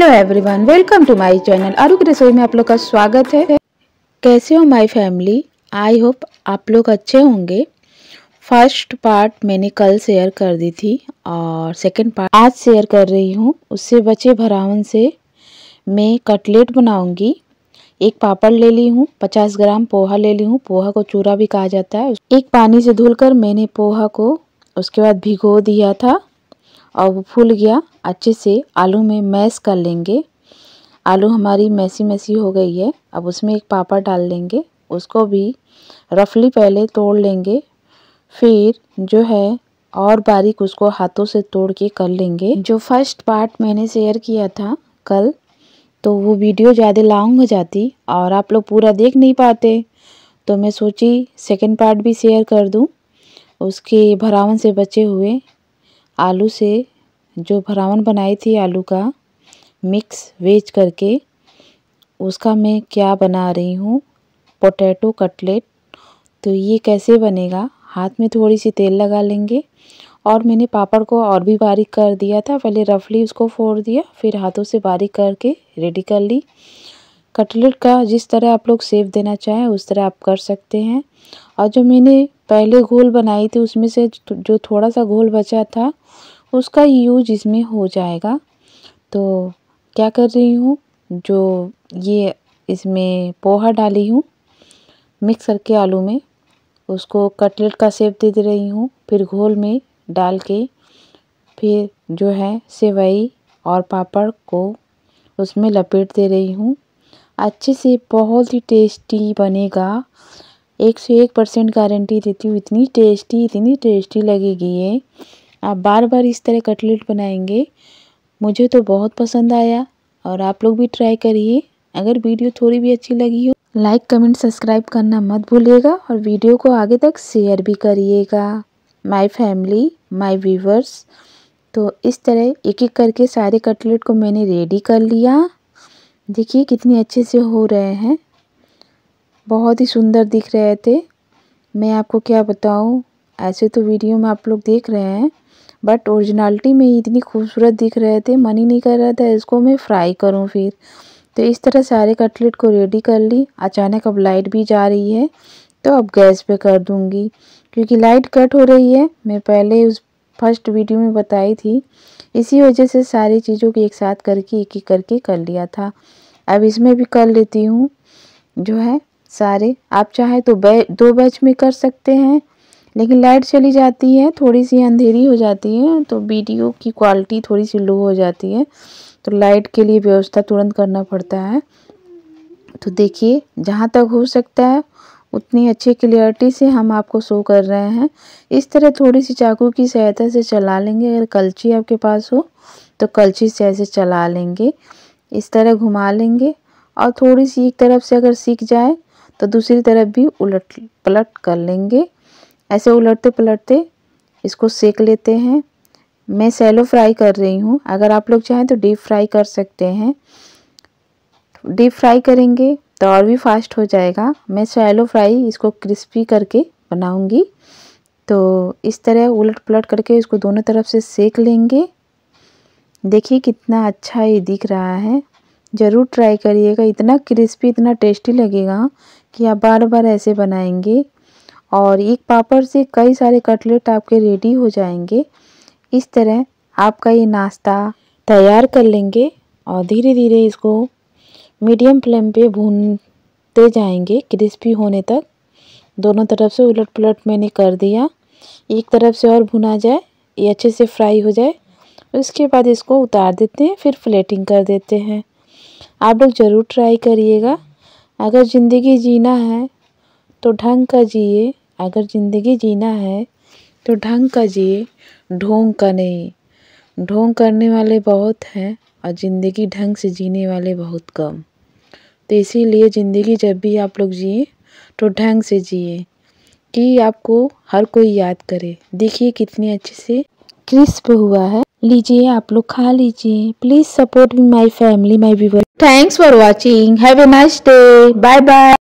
hello everyone welcome to my channel आरुक रसोई में आप लोग का स्वागत है कैसे हो माय फैमिली आई होप आप लोग अच्छे होंगे फर्स्ट पार्ट मैंने कल शेयर कर दी थी और सेकंड पार्ट आज शेयर कर रही हूँ उससे बचे भरावन से मैं कटलेट बनाऊंगी एक पापड़ ले ली हूँ पचास ग्राम पोहा ले ली हूँ पोहा को चूरा भी कहा जाता है एक पानी से धुल मैंने पोहा को उसके बाद भिगो दिया था और वो फूल गया अच्छे से आलू में मैश कर लेंगे आलू हमारी मैसी मैसी हो गई है अब उसमें एक पापड़ डाल लेंगे उसको भी रफली पहले तोड़ लेंगे फिर जो है और बारीक उसको हाथों से तोड़ के कर लेंगे जो फर्स्ट पार्ट मैंने शेयर किया था कल तो वो वीडियो ज़्यादा लॉन्ग हो जाती और आप लोग पूरा देख नहीं पाते तो मैं सोची सेकंड पार्ट भी शेयर कर दूं उसके भरावन से बचे हुए आलू से जो भरावन बनाई थी आलू का मिक्स वेज करके उसका मैं क्या बना रही हूँ पोटैटो कटलेट तो ये कैसे बनेगा हाथ में थोड़ी सी तेल लगा लेंगे और मैंने पापड़ को और भी बारीक कर दिया था पहले रफली उसको फोड़ दिया फिर हाथों से बारीक करके रेडी कर ली कटलेट का जिस तरह आप लोग सेव देना चाहें उस तरह आप कर सकते हैं और जो मैंने पहले घोल बनाई थी उसमें से जो थोड़ा सा घोल बचा था उसका यूज इसमें हो जाएगा तो क्या कर रही हूँ जो ये इसमें पोहा डाली हूँ मिक्स करके आलू में उसको कटलेट का सेप दे दे रही हूँ फिर घोल में डाल के फिर जो है सेवई और पापड़ को उसमें लपेट दे रही हूँ अच्छे से बहुत ही टेस्टी बनेगा एक से एक परसेंट गारंटी देती हूँ इतनी टेस्टी इतनी टेस्टी लगेगी ये आप बार बार इस तरह कटलेट बनाएंगे मुझे तो बहुत पसंद आया और आप लोग भी ट्राई करिए अगर वीडियो थोड़ी भी अच्छी लगी हो लाइक कमेंट सब्सक्राइब करना मत भूलिएगा और वीडियो को आगे तक शेयर भी करिएगा माय फैमिली माय व्यूवर्स तो इस तरह एक एक करके सारे कटलेट को मैंने रेडी कर लिया देखिए कितने अच्छे से हो रहे हैं बहुत ही सुंदर दिख रहे थे मैं आपको क्या बताऊँ ऐसे तो वीडियो में आप लोग देख रहे हैं बट ओरिजिनलिटी में इतनी खूबसूरत दिख रहे थे मन ही नहीं कर रहा था इसको मैं फ्राई करूँ फिर तो इस तरह सारे कटलेट को रेडी कर ली अचानक अब लाइट भी जा रही है तो अब गैस पे कर दूँगी क्योंकि लाइट कट हो रही है मैं पहले उस फर्स्ट वीडियो में बताई थी इसी वजह से सारी चीज़ों को एक साथ करके एक एक करके कर लिया था अब इसमें भी कर लेती हूँ जो है सारे आप चाहे तो बै दो बैच में कर सकते हैं लेकिन लाइट चली जाती है थोड़ी सी अंधेरी हो जाती है तो वीडियो की क्वालिटी थोड़ी सी लो हो जाती है तो लाइट के लिए व्यवस्था तुरंत करना पड़ता है तो देखिए जहाँ तक हो सकता है उतनी अच्छी क्लियरिटी से हम आपको शो कर रहे हैं इस तरह थोड़ी सी चाकू की सहायता से चला लेंगे अगर कलची आपके पास हो तो कलची से ऐसे चला लेंगे इस तरह घुमा लेंगे और थोड़ी सी एक तरफ से अगर सीख जाए तो दूसरी तरफ भी उलट पलट कर लेंगे ऐसे उलटते पलटते इसको सेक लेते हैं मैं सैलो फ्राई कर रही हूँ अगर आप लोग चाहें तो डीप फ्राई कर सकते हैं डीप फ्राई करेंगे तो और भी फास्ट हो जाएगा मैं सैलो फ्राई इसको क्रिस्पी करके बनाऊँगी तो इस तरह उलट पलट करके इसको दोनों तरफ से सेक लेंगे देखिए कितना अच्छा ये दिख रहा है ज़रूर ट्राई करिएगा इतना क्रिस्पी इतना टेस्टी लगेगा कि आप बार बार ऐसे बनाएंगे और एक पापड़ से कई सारे कटलेट आपके रेडी हो जाएंगे इस तरह आपका ये नाश्ता तैयार कर लेंगे और धीरे धीरे इसको मीडियम फ्लेम पे भूनते जाएंगे क्रिस्पी होने तक दोनों तरफ से उलट पुलट मैंने कर दिया एक तरफ से और भुना जाए ये अच्छे से फ्राई हो जाए उसके बाद इसको उतार देते हैं फिर फ्लेटिंग कर देते हैं आप लोग ज़रूर ट्राई करिएगा अगर ज़िंदगी जीना है तो ढंग का जिए अगर ज़िंदगी जीना है तो ढंग का जिए ढोंग का नहीं ढोंग करने वाले बहुत हैं और ज़िंदगी ढंग से जीने वाले बहुत कम तो इसीलिए ज़िंदगी जब भी आप लोग जिए तो ढंग से जिए कि आपको हर कोई याद करे देखिए कितने अच्छे से क्रिस्प हुआ है लीजिए आप लोग खा लीजिए please support me my family my viewer thanks for watching have a nice day bye bye